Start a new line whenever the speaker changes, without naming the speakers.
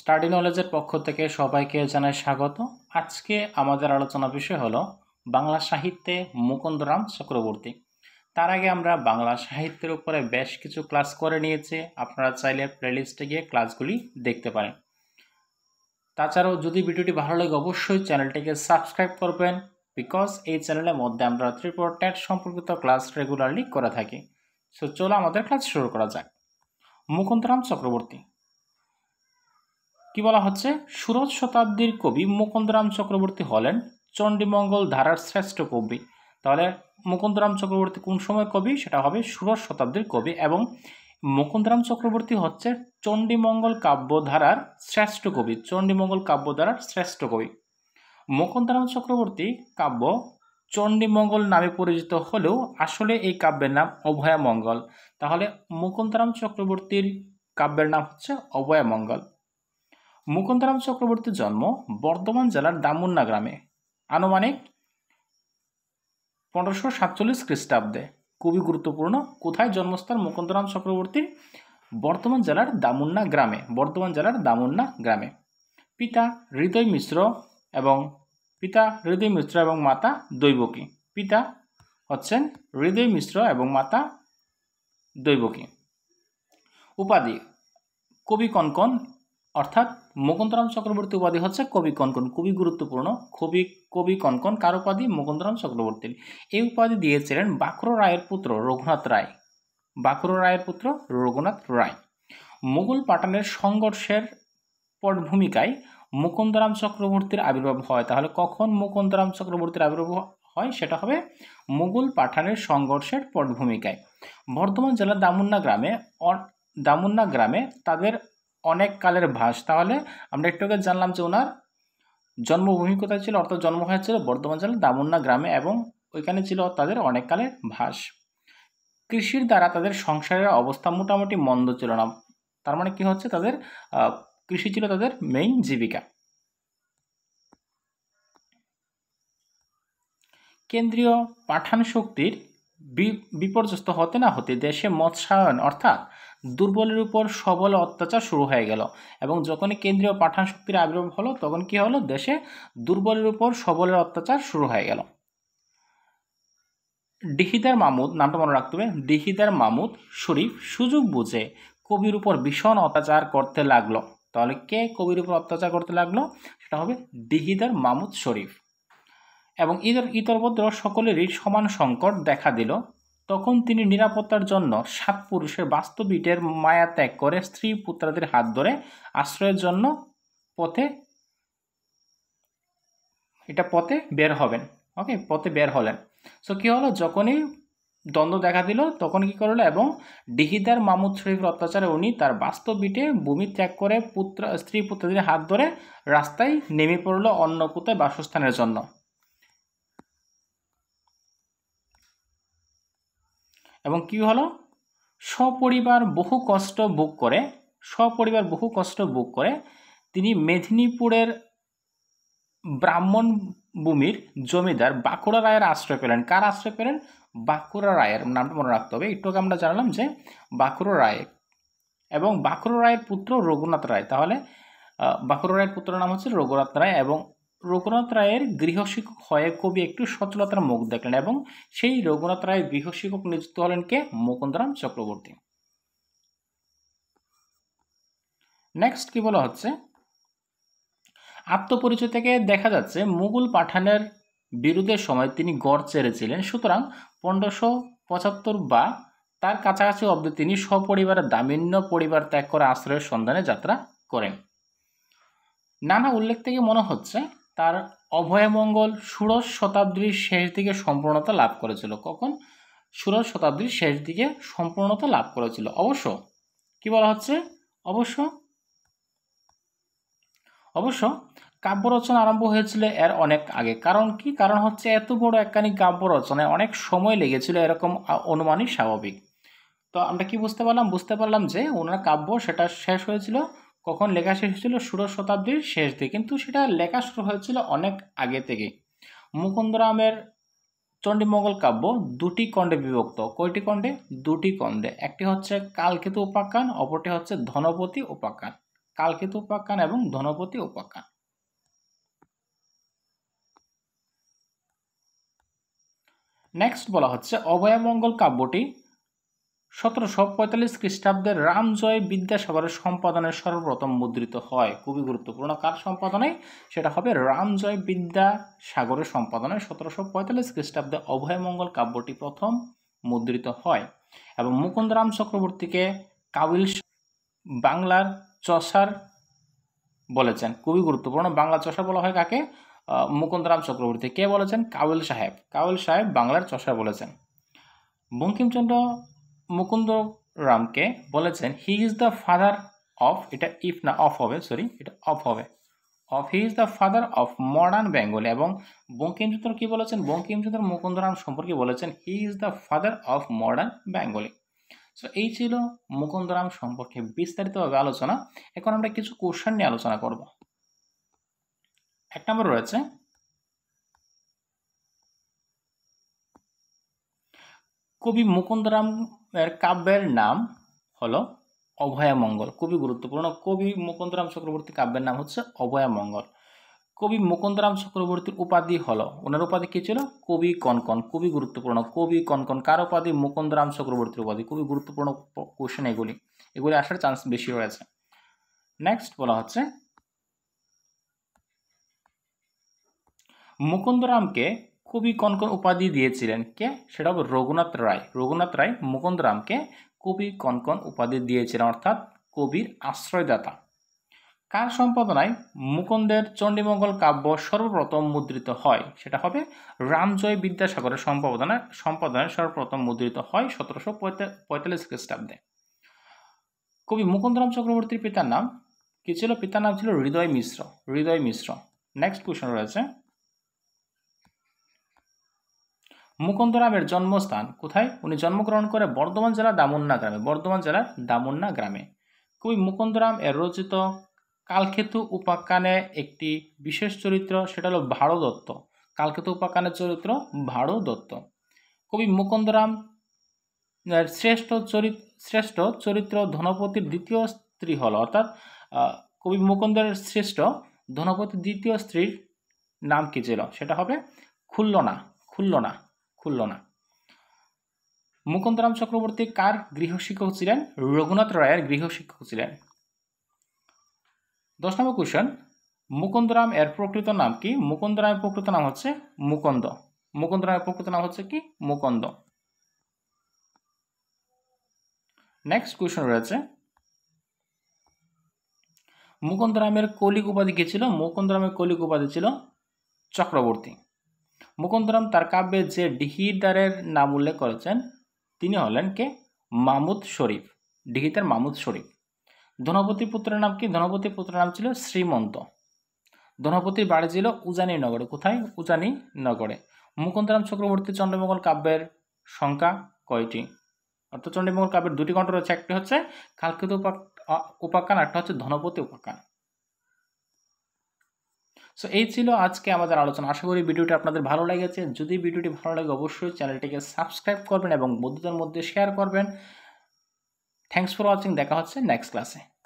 study নলেজের পক্ষ থেকে সবাইকে জানাই স্বাগত আজকে আমাদের আলোচনা বিষয় হলো বাংলা সাহিত্যে মুকুন্দরাম চক্রবর্তী তার আগে আমরা বাংলা সাহিত্যের উপরে বেশ কিছু ক্লাস করে নিয়েছি আপনারা চাইলে প্লেলিস্টে গিয়ে ক্লাসগুলি দেখতে পারেন তাছাড়াও যদি ভিডিওটি ভালো লাগে অবশ্যই চ্যানেলটিকে সাবস্ক্রাইব করবেন বিকজ এই চ্যানেলের মধ্যে আমরা ত্রিপুরা ট্যাট সম্পর্কিত ক্লাস রেগুলারলি করে থাকি সো চলো আমাদের ক্লাস শুরু করা যাক মুকুন্দরাম চক্রবর্তী কি বলা হচ্ছে সুরজ শতাব্দীর কবি মুকুন্দরাম চক্রবর্তী হলেন চণ্ডীমঙ্গল ধারার শ্রেষ্ঠ কবি তাহলে মুকুন্দরাম চক্রবর্তী কোন সময় কবি সেটা হবে সুরজ শতাব্দীর কবি এবং মুকুন্দরাম চক্রবর্তী হচ্ছে চণ্ডীমঙ্গল কাব্যধারার শ্রেষ্ঠ কবি চণ্ডীমঙ্গল কাব্যধারার শ্রেষ্ঠ কবি মুকুন্দরাম চক্রবর্তী কাব্য চণ্ডীমঙ্গল নামে পরিচিত হলেও আসলে এই কাব্যের নাম অভয়ামঙ্গল তাহলে মুকুন্দরাম চক্রবর্তীর কাব্যের নাম হচ্ছে অভয়ামঙ্গল মুকুন্দরাম চক্রবর্তীর জন্ম বর্ধমান জেলার দামুন্না গ্রামে আনুমানিক পনেরোশো সাতচল্লিশ খ্রিস্টাব্দে খুবই গুরুত্বপূর্ণ কোথায় জন্মস্থান মুকুন্দরাম চক্রবর্তীর বর্তমান জেলার দামুন্না গ্রামে বর্তমান জেলার দামুন্না গ্রামে পিতা হৃদয় মিশ্র এবং পিতা হৃদয় মিশ্র এবং মাতা দৈবকী পিতা হচ্ছেন হৃদয় মিশ্র এবং মাতা দৈবকী উপাধি কবি কনকন অর্থাৎ মুকুন্দরাম চক্রবর্তী উপাধি হচ্ছে কবি কনকন খুবই গুরুত্বপূর্ণ খুবই কবি কনকন কার উপাধি মুকুন্দরাম চক্রবর্তীর এই উপাধি দিয়েছিলেন বাকর রায়ের পুত্র রঘুনাথ রায় বাকর রায়ের পুত্র রঘুনাথ রায় মুঘল পাঠানের সংঘর্ষের পট ভূমিকায় মুকুন্দরাম চক্রবর্তীর আবির্ভাব হয় তাহলে কখন মুকুন্দরাম চক্রবর্তীর আবির্ভাব হয় সেটা হবে মুঘল পাঠানের সংঘর্ষের পটভূমিকায় বর্ধমান জেলার দামুন্না গ্রামে দামুন্না গ্রামে তাদের অনেক কালের ভাস তাহলে আমরা একটু আগে জানলাম যে ওনার জন্মভূমি কোথায় ছিল অর্থাৎ জন্ম হয়েছিল বর্ধমান জেলার দামন্না গ্রামে এবং ওইখানে ছিল তাদের অনেক কালের ভাস কৃষির দ্বারা তাদের সংসারের অবস্থা মোটামুটি মন্দ ছিল না তার মানে কি হচ্ছে তাদের কৃষি ছিল তাদের মেইন জীবিকা কেন্দ্রীয় পাঠান শক্তির বিপর্যস্ত হতে না হতে দেশে মৎস্যায়ন অর্থাৎ দুর্বলের উপর সবল অত্যাচার শুরু হয়ে গেল এবং যখনই কেন্দ্রীয় পাঠান শক্তির আবির্ভাব হলো তখন কি হলো দেশে দুর্বলের উপর সবলের অত্যাচার শুরু হয়ে গেল ডিহিদার মামুদ নামটা মনে রাখতে হবে ডিহিদার মামুদ শরীফ সুযোগ বুঝে কবির উপর ভীষণ অত্যাচার করতে লাগলো তাহলে কে কবির উপর অত্যাচার করতে লাগলো সেটা হবে ডিহিদার মামুদ শরীফ এবং ইতর ইতরভদ্র সকলেরই সমান সংকট দেখা দিল তখন তিনি নিরাপত্তার জন্য সাত পুরুষের বাস্তবিটের মায়া ত্যাগ করে স্ত্রী পুত্রাদের হাত ধরে আশ্রয়ের জন্য পথে এটা পথে বের হবেন ওকে পথে বের হলেন সো কী হলো যখনই দ্বন্দ্ব দেখা দিল তখন কি করলো এবং ডিহিদার মামুদ শরীফের অত্যাচারে উনি তার বাস্তব বিটে ভূমি ত্যাগ করে পুত্র স্ত্রী পুত্রদের হাত ধরে রাস্তায় নেমে পড়লো অন্য কোথায় বাসস্থানের জন্য এবং কি হলো সপরিবার বহু কষ্ট বুক করে সপরিবার বহু কষ্ট বুক করে তিনি মেদিনীপুরের ব্রাহ্মণ ভূমির জমিদার বাঁকুড়া রায়ের আশ্রয় পেলেন কার আশ্রয় পেলেন বাঁকুড়া রায়ের নামটা মনে রাখতে হবে একটু আমরা জানলাম যে বাঁকুড়া রায় এবং বাঁকুড়া রায়ের পুত্র রঘুনাথ রায় তাহলে বাঁকুড়া রায়ের পুত্রের নাম হচ্ছে রঘুনাথ রায় এবং রঘুনাথ রায়ের গৃহশিক্ষক হয়ে কবি একটু সচলতার মুখ দেখলেন এবং সেই রঘুনাথ রায়ের গৃহশিক্ষক নিযুক্ত হলেন কে মুকুন্দরাম চক্রবর্তী নেক্সট কি বলা হচ্ছে আত্মপরিচয় থেকে দেখা যাচ্ছে মুঘল পাঠানের বিরুদ্ধে সময় তিনি গড় চেড়েছিলেন সুতরাং পনেরোশো পঁচাত্তর বা তার কাছাকাছি অব্দি তিনি সপরিবারে দামিন্য পরিবার ত্যাগ করে আশ্রয়ের সন্ধানে যাত্রা করেন নানা উল্লেখ থেকে মনে হচ্ছে তার অভয়মঙ্গল ষোড়শ শতাব্দীর শেষ দিকে সম্পূর্ণতা লাভ করেছিল কখন ষোড়শ শতাব্দীর শেষ দিকে সম্পূর্ণতা লাভ করেছিল অবশ্য কি বলা হচ্ছে অবশ্য অবশ্য কাব্য রচনা আরম্ভ হয়েছিল এর অনেক আগে কারণ কি কারণ হচ্ছে এত বড় একখানি কাব্য রচনায় অনেক সময় লেগেছিল এরকম অনুমানই স্বাভাবিক তো আমরা কি বুঝতে পারলাম বুঝতে পারলাম যে ওনার কাব্য সেটা শেষ হয়েছিল কখন লেখা শেষ হয়েছিল ষোড়শ শতাব্দীর শেষ দিকে কিন্তু সেটা লেখা শুরু হয়েছিল অনেক আগে থেকে মুকুন্দরামের চণ্ডীমঙ্গল কাব্য দুটি কণ্ডে বিভক্ত কয়টি কণ্ডে দুটি কণ্ডে একটি হচ্ছে কালকেতু উপাখ্যান অপরটি হচ্ছে ধনপতি উপাখ্যান কালকেতু উপাখ্যান এবং ধনপতি উপাখ্যান নেক্সট বলা হচ্ছে অভয়ামঙ্গল কাব্যটি সতেরোশো পঁয়তাল্লিশ খ্রিস্টাব্দে রামজয় বিদ্যাসাগরের সম্পাদনে সর্বপ্রথম মুদ্রিত হয় খুবই গুরুত্বপূর্ণ কার সম্পাদনে সেটা হবে রামজয় বিদ্যাসাগরের সম্পাদনায় সতেরোশো পঁয়তাল্লিশ খ্রিস্টাব্দে অভয়মঙ্গল কাব্যটি প্রথম মুদ্রিত হয় এবং মুকুন্দরাম চক্রবর্তীকে কাবিল বাংলার চষার বলেছেন খুবই গুরুত্বপূর্ণ বাংলা চষা বলা হয় কাকে মুকুন্দরাম চক্রবর্তী কে বলেছেন কাউল সাহেব কাউল সাহেব বাংলার চষা বলেছেন বঙ্কিমচন্দ্র মুকুন্দ রামকে বলেছেন he is the father of এটা ইফ না অফ হবে সরি এটা অফ হবে of he is the father of modern Bengali এবং বঙ্কিমচন্দ্র কী বলেছেন বঙ্কিমচন্দ্র মুকুন্দরাম সম্পর্কে বলেছেন he is the father of modern Bengali so এই ছিল মুকুন্দরাম সম্পর্কে বিস্তারিতভাবে আলোচনা এখন আমরা কিছু কোশ্চেন নিয়ে আলোচনা করব এক নম্বর রয়েছে কবি মুকুন্দরাম এর কাব্যের নাম হলো অভয়ামঙ্গল খুবই গুরুত্বপূর্ণ কবি মুকুন্দরাম চক্রবর্তী কাব্যের নাম হচ্ছে অভয়ামঙ্গল কবি মুকুন্দরাম চক্রবর্তীর উপাধি হলো ওনার উপাধি কী ছিল কবি কনকন খুবই গুরুত্বপূর্ণ কবি কনকন কার উপাধি মুকুন্দরাম চক্রবর্তীর উপাধি খুবই গুরুত্বপূর্ণ কোশ্চেন এগুলি এগুলি আসার চান্স বেশি রয়েছে নেক্সট বলা হচ্ছে মুকুন্দরামকে কবি কনকন উপাধি দিয়েছিলেন কে সেটা হবে রঘুনাথ রায় রঘুনাথ রায় মুকুন্দ রামকে কবি কনকন উপাধি দিয়েছিলেন অর্থাৎ কবির আশ্রয়দাতা কার সম্পাদনায় মুকুন্দের চণ্ডীমঙ্গল কাব্য সর্বপ্রথম মুদ্রিত হয় সেটা হবে রামজয় বিদ্যাসাগরের সম্পাদনা সম্পাদনায় সর্বপ্রথম মুদ্রিত হয় সতেরোশো পঁয়তাল্লিশ খ্রিস্টাব্দে কবি মুকুন্দরাম চক্রবর্তীর পিতার নাম কি ছিল পিতার নাম ছিল হৃদয় মিশ্র হৃদয় মিশ্র নেক্সট কোয়েশ্চন রয়েছে মুকুন্দরামের জন্মস্থান কোথায় উনি জন্মগ্রহণ করে বর্ধমান জেলার দামুন্না গ্রামে বর্ধমান জেলার দামুন্না গ্রামে কবি মুকুন্দরাম এর রচিত কালকেতু উপাখ্যানে একটি বিশেষ চরিত্র সেটা হলো ভাড়ো দত্ত কালকেতু উপাখ্যানের চরিত্র ভাড়ো দত্ত কবি মুকুন্দরাম শ্রেষ্ঠ চরিত্র শ্রেষ্ঠ চরিত্র ধনপতির দ্বিতীয় স্ত্রী হল অর্থাৎ কবি মুকুন্দরের শ্রেষ্ঠ ধনপতির দ্বিতীয় স্ত্রীর নাম কী ছিল সেটা হবে খুল্লনা খুল্লনা খুলল না মুকুন্দরাম চক্রবর্তী কার গৃহশিক্ষক ছিলেন রঘুনাথ রায়ের গৃহশিক্ষক ছিলেন দশ নম্বর কোয়েশন মুকুন্দরাম এর প্রকৃত নাম কি মুকুন্দরামের প্রকৃত নাম হচ্ছে মুকুন্দ মুকুন্দরামের প্রকৃত নাম হচ্ছে কি মুকুন্দ নেক্সট কোয়েশন রয়েছে মুকুন্দরামের কলিক উপাধি কে ছিল মুকুন্দরামের কলিক উপাধি ছিল চক্রবর্তী মুকুন্দরাম তার কাব্যে যে ডিহিদারের নাম উল্লেখ করেছেন তিনি হলেন কে মামুদ শরীফ ডিহিদার মামুদ শরীফ ধনপতি পুত্রের নাম কি ধনপতি পুত্রের নাম ছিল শ্রীমন্ত ধনপতির বাড়ি ছিল উজানি নগরে কোথায় উজানি নগরে মুকুন্দরাম চক্রবর্তী চন্দ্রমঙ্গল কাব্যের সংখ্যা কয়টি অর্থাৎ চন্ডীমঙ্গল কাব্যের দুটি কণ্ঠ রয়েছে একটি হচ্ছে কালকৃত উপাখ্যান একটা হচ্ছে ধনপতি উপাখ্যান সো এই ছিল আজকে আমাদের আলোচনা আশা করি ভিডিওটি আপনাদের ভালো লেগেছে যদি ভিডিওটি ভালো লাগে অবশ্যই চ্যানেলটিকে সাবস্ক্রাইব করবেন এবং বন্ধুদের মধ্যে শেয়ার করবেন থ্যাংকস ফর ওয়াচিং দেখা হচ্ছে নেক্সট ক্লাসে